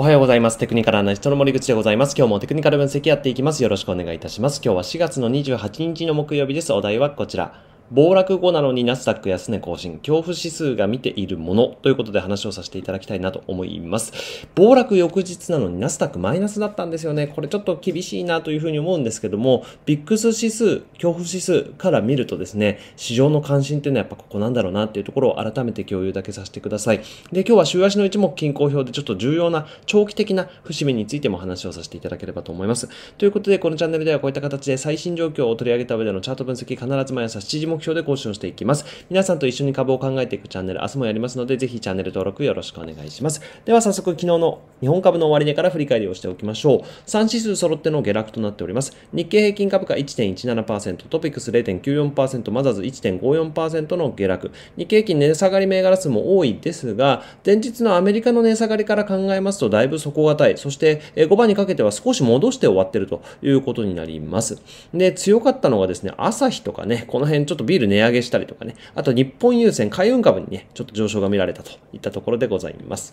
おはようございます。テクニカルアナリストの森口でございます。今日もテクニカル分析やっていきます。よろしくお願いいたします。今日は4月の28日の木曜日です。お題はこちら。暴落後なのにナスダック安値更新、恐怖指数が見ているものということで話をさせていただきたいなと思います。暴落翌日なのにナスダックマイナスだったんですよね。これちょっと厳しいなというふうに思うんですけども、ビックス指数、恐怖指数から見るとですね、市場の関心っていうのはやっぱここなんだろうなっていうところを改めて共有だけさせてください。で、今日は週足の一目均衡表でちょっと重要な長期的な節目についても話をさせていただければと思います。ということで、このチャンネルではこういった形で最新状況を取り上げた上でのチャート分析必ず毎朝7時目目標で更新をしていきます。皆さんと一緒に株を考えていくチャンネル、明日もやりますので、ぜひチャンネル登録よろしくお願いします。では早速昨日の日本株の終値から振り返りをしておきましょう。3指数揃っての下落となっております。日経平均株価1.17%、トピックス0.94%、マザーズ1.54%の下落。日経平均値下がり銘柄数も多いですが、前日のアメリカの値下がりから考えますとだいぶ底堅い。そして5番にかけては少し戻して終わってるということになります。で、強かったのがですね、朝日とかね、この辺ちょっとビール値上げしたりとかね、あと日本郵船海運株にね、ちょっと上昇が見られたといったところでございます。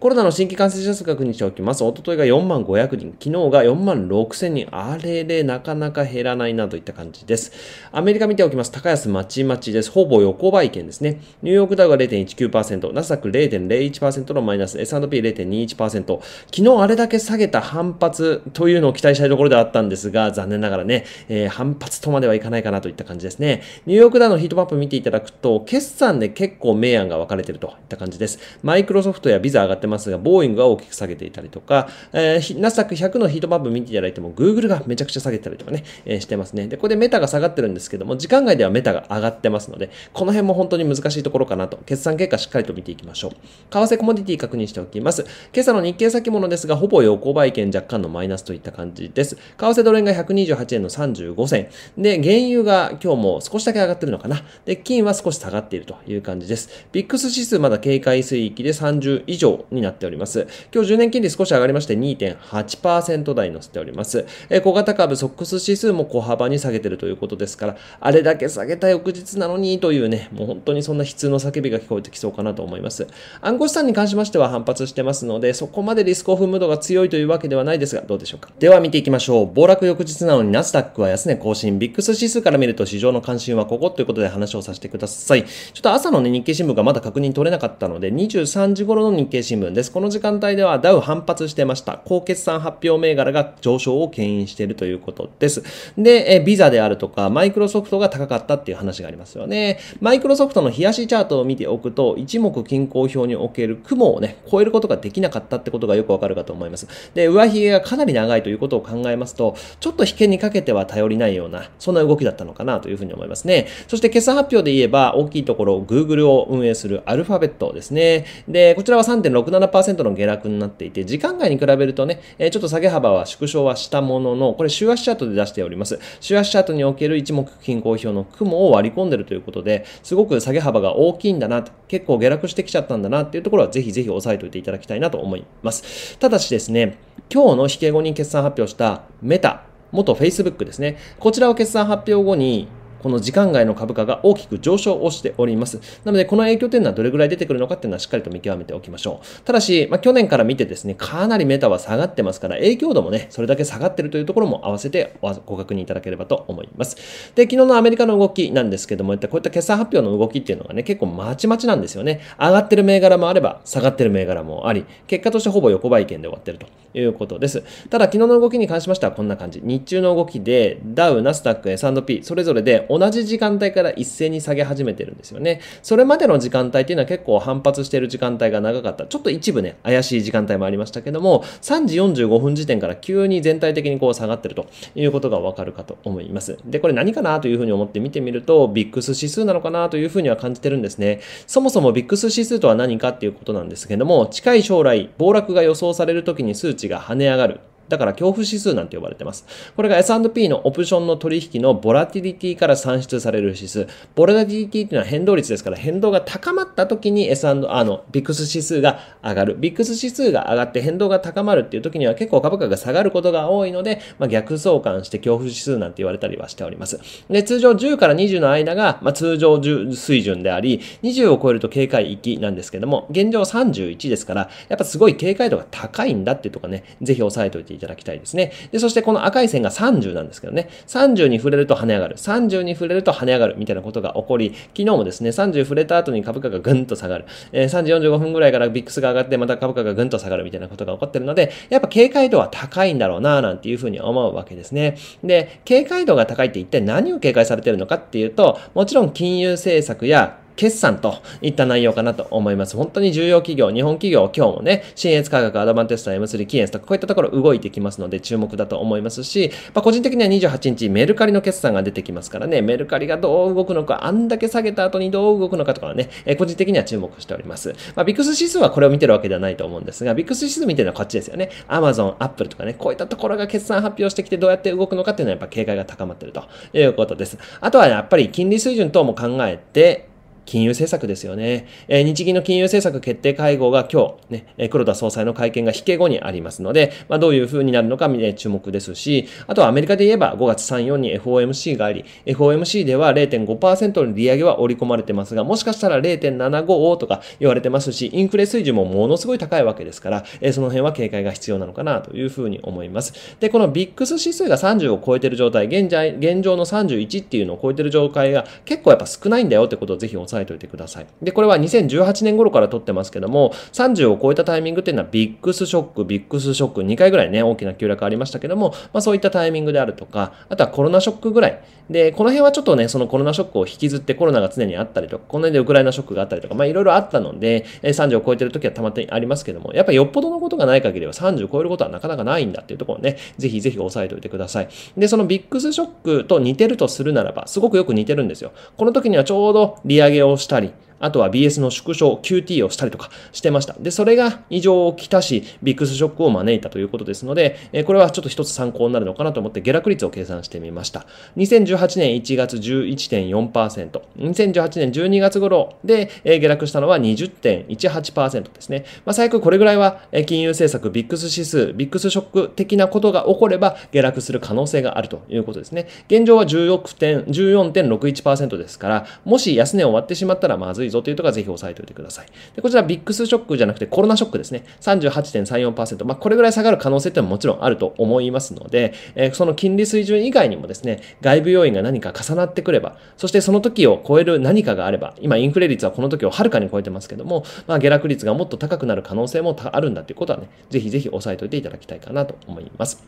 コロナの新規感染者数確認しておきます。おとといが4万500人、昨日が4万6000人、あれれ、なかなか減らないなといった感じです。アメリカ見ておきます。高安まちまちです。ほぼ横ばい圏ですね。ニューヨークダウが0.19%、ナスダック0.01%のマイナス、S&P0.21%。昨日あれだけ下げた反発というのを期待したいところではあったんですが、残念ながらね、えー、反発とまではいかないかなといった感じですね。ニューニューヨークダウのヒートマップ見ていただくと、決算で結構明暗が分かれてるといった感じです。マイクロソフトやビザ上がってますが、ボーイングは大きく下げていたりとか、えー、ナスダック100のヒートマップ見ていただいても、Google がめちゃくちゃ下げてたりとかね、えー、してますね。で、ここでメタが下がってるんですけども、時間外ではメタが上がってますので、この辺も本当に難しいところかなと、決算結果しっかりと見ていきましょう。為替コモディティ確認しておきます。今朝の日経先物ですが、ほぼ横ばい券若干のマイナスといった感じです。為替ドル円が128円の35銭。で、原油が今日も少しだけ上がってるのかな。で、金は少し下がっているという感じです。ビックス指数まだ警戒水域で30以上になっております。今日10年金利少し上がりまして2.8%台に乗せております。え小型株ソックス指数も小幅に下げてるということですから、あれだけ下げた翌日なのにというね、もう本当にそんな悲痛の叫びが聞こえてきそうかなと思います。暗号資産に関しましては反発してますので、そこまでリスクオフムードが強いというわけではないですが、どうでしょうか。では見ていきましょう。暴落翌日なのにナスダックは安値更新、ビックス指数から見ると市場の関心ははここということで話をさせてください。ちょっと朝のね、日経新聞がまだ確認取れなかったので、23時頃の日経新聞です。この時間帯ではダウ反発してました。高決算発表銘柄が上昇を牽引しているということです。で、えビザであるとか、マイクロソフトが高かったっていう話がありますよね。マイクロソフトの冷やしチャートを見ておくと、一目均衡表における雲をね、超えることができなかったってことがよくわかるかと思います。で、上髭がかなり長いということを考えますと、ちょっと引けにかけては頼りないような、そんな動きだったのかなというふうに思いますね。ね。そして決算発表で言えば、大きいところ、Google を運営するアルファベットですね。で、こちらは3.67%の下落になっていて、時間外に比べるとね、えちょっと下げ幅は縮小はしたものの、これ週足チャートで出しております。週足チャートにおける一目均衡表の雲を割り込んでるということで、すごく下げ幅が大きいんだなと、結構下落してきちゃったんだなっていうところは、ぜひぜひ押さえておいていただきたいなと思います。ただしですね、今日の引け後に決算発表したメタ、元 Facebook ですね。こちらを決算発表後にこの時間外の株価が大きく上昇をしております。なので、この影響というのはどれぐらい出てくるのかっていうのはしっかりと見極めておきましょう。ただし、まあ、去年から見てですね、かなりメタは下がってますから、影響度もね、それだけ下がってるというところも合わせてご確認いただければと思います。で、昨日のアメリカの動きなんですけども、こういった決算発表の動きっていうのがね、結構まちまちなんですよね。上がってる銘柄もあれば、下がってる銘柄もあり、結果としてほぼ横ばい圏で終わってるということです。ただ、昨日の動きに関しましてはこんな感じ。日中の動きで、ダウ、ナスダック、S&P、それぞれで同じ時間帯から一斉に下げ始めてるんですよね。それまでの時間帯っていうのは結構反発してる時間帯が長かった。ちょっと一部ね、怪しい時間帯もありましたけども、3時45分時点から急に全体的にこう下がってるということがわかるかと思います。で、これ何かなというふうに思って見てみると、ビックス指数なのかなというふうには感じてるんですね。そもそもビックス指数とは何かっていうことなんですけども、近い将来、暴落が予想される時に数値が跳ね上がる。だから恐怖指数なんて呼ばれてます。これが S&P のオプションの取引のボラティリティから算出される指数。ボラティリティっていうのは変動率ですから、変動が高まった時に S& あの、ビックス指数が上がる。ビックス指数が上がって変動が高まるっていう時には結構株価が下がることが多いので、まあ、逆相関して恐怖指数なんて言われたりはしております。で、通常10から20の間が、まあ、通常水準であり、20を超えると警戒域なんですけども、現状31ですから、やっぱすごい警戒度が高いんだっていうとかね、ぜひ押さえておいていただきたいですね。で、そしてこの赤い線が30なんですけどね、30に触れると跳ね上がる、30に触れると跳ね上がるみたいなことが起こり、昨日もですね、30触れた後に株価がぐんと下がる、えー、3時45分ぐらいからビックスが上がって、また株価がぐんと下がるみたいなことが起こってるので、やっぱ警戒度は高いんだろうな、なんていうふうに思うわけですね。で、警戒度が高いって一体何を警戒されてるのかっていうと、もちろん金融政策や決算といった内容かなと思います。本当に重要企業、日本企業、今日もね、新越科学、アドバンテスト、M3、キエンスとか、こういったところ動いてきますので、注目だと思いますし、まあ、個人的には28日、メルカリの決算が出てきますからね、メルカリがどう動くのか、あんだけ下げた後にどう動くのかとかはね、え個人的には注目しております。まあ、ビクス指数はこれを見てるわけではないと思うんですが、ビクス指数見てるのはこっちですよね。アマゾン、アップルとかね、こういったところが決算発表してきてどうやって動くのかっていうのはやっぱ警戒が高まってるということです。あとはやっぱり金利水準等も考えて、金融政策ですよね。えー、日銀の金融政策決定会合が今日、ね、黒田総裁の会見が引け後にありますので、まあ、どういう風になるのか、ね、注目ですし、あとはアメリカで言えば5月3、4に FOMC があり、FOMC では0.5%の利上げは織り込まれてますが、もしかしたら0.75とか言われてますし、インフレ水準もものすごい高いわけですから、えー、その辺は警戒が必要なのかなという風に思います。で、このビックス指数が30を超えてる状態、現在、現状の31っていうのを超えてる状態が結構やっぱ少ないんだよってことをぜひおさえ押さえておいてください。で、これは2018年頃から撮ってますけども、30を超えたタイミングっていうのはビッグスショック、ビッグスショック、2回ぐらいね、大きな急落ありましたけども、まあそういったタイミングであるとか、あとはコロナショックぐらい。で、この辺はちょっとね、そのコロナショックを引きずってコロナが常にあったりとか、この辺でウクライナショックがあったりとか、まあいろいろあったので、30を超えてる時はたまにありますけども、やっぱりよっぽどのことがない限りは30を超えることはなかなかないんだっていうところをね、ぜひぜひ押さえておいてください。で、そのビッグスショックと似てるとするならば、すごくよく似てるんですよ。この時にはちょうど利上げををしたり、あとは BS の縮小、QT をしたりとかしてました。で、それが異常をきたし、ビックスショックを招いたということですので、えこれはちょっと一つ参考になるのかなと思って、下落率を計算してみました。2018年1月11.4%、2018年12月頃で、え下落したのは20.18%ですね。まあ、最悪これぐらいは、え金融政策、ビックス指数、ビックスショック的なことが起これば、下落する可能性があるということですね。現状は14.61%ですから、もし安値を割ってしまったらまずいいぞというところはぜひ押さえておいてください。で、こちらビッグスショックじゃなくてコロナショックですね。38.34%。まあ、これぐらい下がる可能性ってももちろんあると思いますので、えー、その金利水準以外にもですね、外部要因が何か重なってくれば、そしてその時を超える何かがあれば、今インフレ率はこの時をはるかに超えてますけども、まあ、下落率がもっと高くなる可能性もあるんだということはね、ぜひぜひ押さえておいていただきたいかなと思います。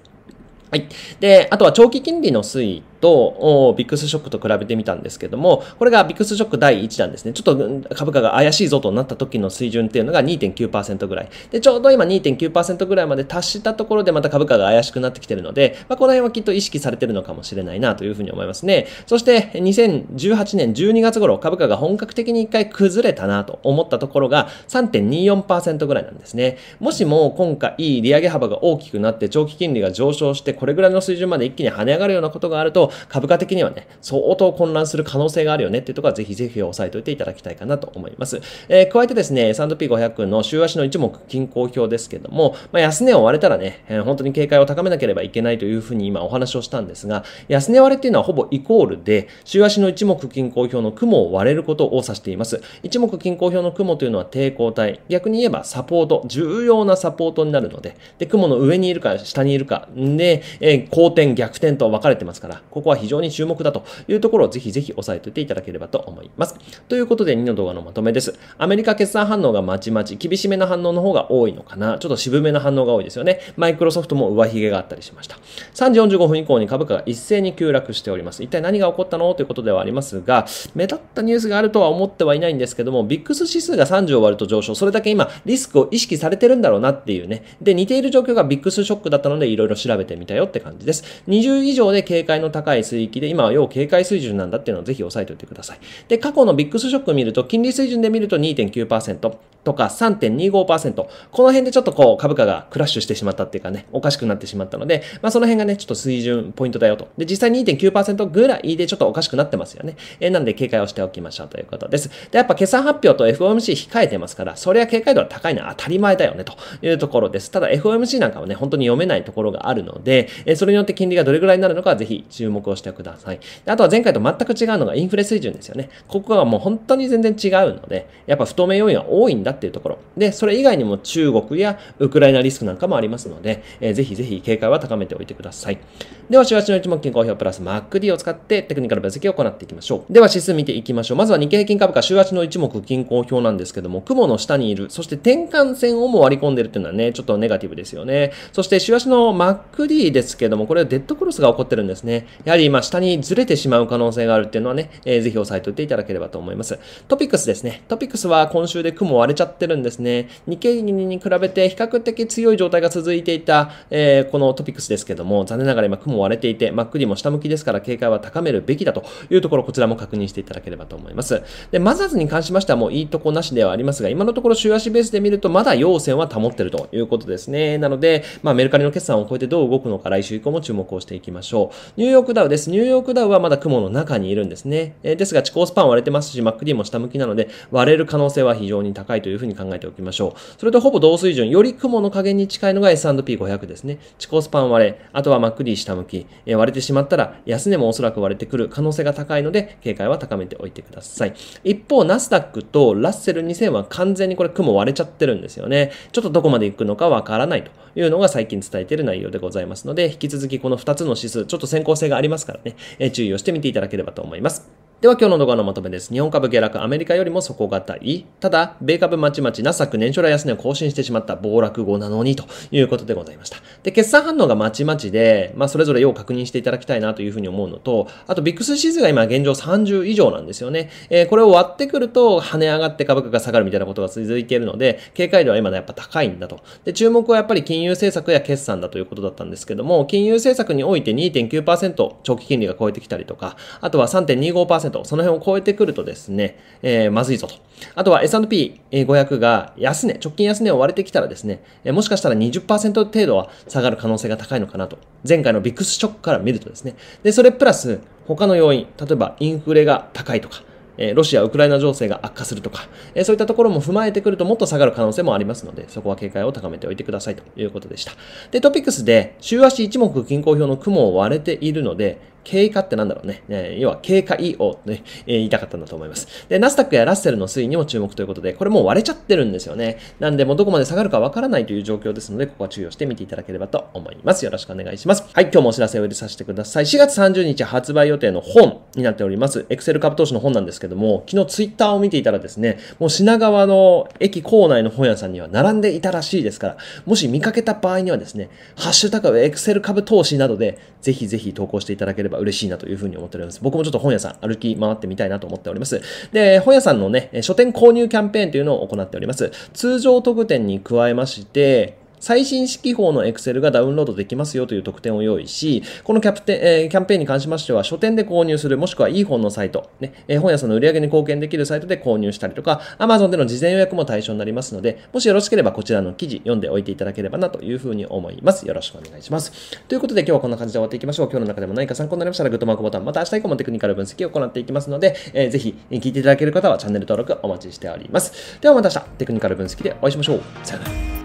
はい。で、あとは長期金利の推移とビックスショックと比べてみたんですけども、これがビックスショック第1弾ですね。ちょっと株価が怪しいぞとなった時の水準っていうのが2.9%ぐらい。で、ちょうど今2.9%ぐらいまで達したところでまた株価が怪しくなってきてるので、まあ、この辺はきっと意識されてるのかもしれないなというふうに思いますね。そして、2018年12月頃、株価が本格的に一回崩れたなと思ったところが3.24%ぐらいなんですね。もしも今回利上げ幅が大きくなって長期金利が上昇してこれぐらいの水準まで一気に跳ね上がるようなことがあると、株価的にはね、相当混乱する可能性があるよねっていうところは、ぜひぜひ押さえておいていただきたいかなと思います。えー、加えてですね、S&P500 の週足の一目均衡表ですけども、まあ、安値を割れたらね、えー、本当に警戒を高めなければいけないというふうに今お話をしたんですが、安値割れっていうのはほぼイコールで、週足の一目均衡表の雲を割れることを指しています。一目均衡表の雲というのは抵抗体、逆に言えばサポート、重要なサポートになるので、で、雲の上にいるか下にいるかで、えー、後転逆転と分かれてますから、ここは非常に注目だというところをぜひぜひ押さえておいていただければと思います。ということで2の動画のまとめです。アメリカ決算反応がまちまち、厳しめな反応の方が多いのかな。ちょっと渋めな反応が多いですよね。マイクロソフトも上髭があったりしました。3時45分以降に株価が一斉に急落しております。一体何が起こったのということではありますが、目立ったニュースがあるとは思ってはいないんですけども、ビックス指数が30を割ると上昇。それだけ今、リスクを意識されてるんだろうなっていうね。で、似ている状況がビックスショックだったので、いろいろ調べてみたよって感じです。20以上で警戒の高い水域で、今は要警戒水準なんだっていうのをぜひ押さえておいてください。で、過去のビッグスショック見ると、金利水準で見ると2.9%とか3.25%、この辺でちょっとこう株価がクラッシュしてしまったっていうかね、おかしくなってしまったので、まあその辺がね、ちょっと水準ポイントだよと。で、実際2.9%ぐらいでちょっとおかしくなってますよね。えー、なんで警戒をしておきましょうということです。で、やっぱ決算発表と FOMC 控えてますから、そりゃ警戒度は高いのは当たり前だよねというところです。ただ FOMC なんかはね、本当に読めないところがあるので、えー、それによって金利がどれぐらいになるのかぜひ注目目をしてください。あとは前回と全く違うのがインフレ水準ですよね。ここはもう本当に全然違うので、やっぱ不透明要因は多いんだっていうところ。で、それ以外にも中国やウクライナリスクなんかもありますので、えー、ぜひぜひ警戒は高めておいてください。では、週足の一目金衡表プラス MacD を使ってテクニカル分析を行っていきましょう。では、指数見ていきましょう。まずは日経平均株価、週足の一目金衡表なんですけども、雲の下にいる、そして転換線をも割り込んでるっていうのはね、ちょっとネガティブですよね。そして、週足の MacD ですけども、これはデッドクロスが起こってるんですね。やはり、今下にずれてしまう可能性があるっていうのはね、えー、ぜひ押さえておいていただければと思います。トピックスですね。トピックスは今週で雲割れちゃってるんですね。日経平均に比べて比較的強い状態が続いていた、えー、このトピックスですけども、残念ながら今雲も割れていて、マックデも下向きですから警戒は高めるべきだというところ、こちらも確認していただければと思います。で、マザーズに関しましてはもういいとこなしではありますが、今のところ週足ベースで見るとまだ陽線は保ってるということですね。なので、まあ、メルカリの決算を超えてどう動くのか来週以降も注目をしていきましょう。ニューヨークダウです。ニューヨークダウはまだ雲の中にいるんですね。えー、ですが、地高スパン割れてますし、マックディも下向きなので、割れる可能性は非常に高いというふうに考えておきましょう。それとほぼ同水準、より雲の加減に近いのが S&P500 ですね。地高スパン割れ、あとはマックディ下向き。時、え割れてしまったら安値もおそらく割れてくる可能性が高いので、警戒は高めておいてください。一方、ナスダックとラッセル2000は完全にこれ雲割れちゃってるんですよね。ちょっとどこまで行くのかわからないというのが最近伝えている内容でございますので、引き続きこの2つの指数、ちょっと先行性がありますからね、え注意をしてみていただければと思います。では今日の動画のまとめです。日本株下落、アメリカよりも底堅い。ただ、米株まちまちなク年初来安値を更新してしまった暴落後なのにということでございました。で、決算反応がまちまちで、まあそれぞれ要確認していただきたいなというふうに思うのと、あとビックスシーズが今現状30以上なんですよね。えー、これを割ってくると跳ね上がって株価が下がるみたいなことが続いているので、警戒度は今やっぱ高いんだと。で、注目はやっぱり金融政策や決算だということだったんですけども、金融政策において2.9%長期金利が超えてきたりとか、あとは3.25% 3%、その辺を超えてくるとですね、えー、まずいぞと。あとは S&P500 が安値、直近安値を割れてきたらですね、えもしかしたら20%程度は下がる可能性が高いのかなと。前回のビックスショックから見るとですね。で、それプラス、他の要因、例えばインフレが高いとか、えロシア、ウクライナ情勢が悪化するとか、えそういったところも踏まえてくるともっと下がる可能性もありますので、そこは警戒を高めておいてくださいということでした。で、トピックスで週足一目均衡表の雲を割れているので、経過ってなんだろうね。えー、要は経過意を、ねえー、言いたかったんだと思います。で、ナスダックやラッセルの推移にも注目ということで、これもう割れちゃってるんですよね。なんで、もうどこまで下がるかわからないという状況ですので、ここは注意をして見ていただければと思います。よろしくお願いします。はい、今日もお知らせを入れさせてください。4月30日発売予定の本になっております。エクセル株投資の本なんですけども、昨日ツイッターを見ていたらですね、もう品川の駅構内の本屋さんには並んでいたらしいですから、もし見かけた場合にはですね、ハッシュタグエクセル株投資などで、ぜひぜひ投稿していただければ嬉しいなというふうに思っております。僕もちょっと本屋さん歩き回ってみたいなと思っております。で、本屋さんのね、書店購入キャンペーンというのを行っております。通常特典に加えまして、最新式法の Excel がダウンロードできますよという特典を用意し、このキャプテン、えー、キャンペーンに関しましては、書店で購入する、もしくはいい本のサイト、ね、えー、本屋さんの売り上げに貢献できるサイトで購入したりとか、Amazon での事前予約も対象になりますので、もしよろしければこちらの記事読んでおいていただければなというふうに思います。よろしくお願いします。ということで今日はこんな感じで終わっていきましょう。今日の中でも何か参考になりましたらグッドマークボタン、また明日以降もテクニカル分析を行っていきますので、えー、ぜひ聞いていただける方はチャンネル登録お待ちしております。ではまた明日テクニカル分析でお会いしましょう。さよなら。